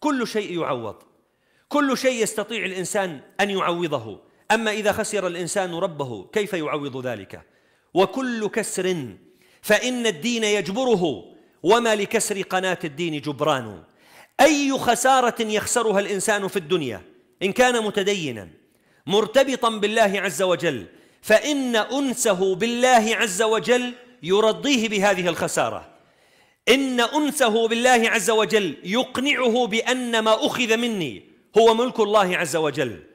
كل شيء يعوض كل شيء يستطيع الإنسان أن يعوضه أما إذا خسر الإنسان ربه كيف يعوض ذلك وكل كسر فإن الدين يجبره وما لكسر قناة الدين جبران أي خسارة يخسرها الإنسان في الدنيا إن كان متدينا مرتبطا بالله عز وجل فإن أنسه بالله عز وجل يرضيه بهذه الخسارة إن أنسه بالله عز وجل يقنعه بأن ما أخذ مني هو ملك الله عز وجل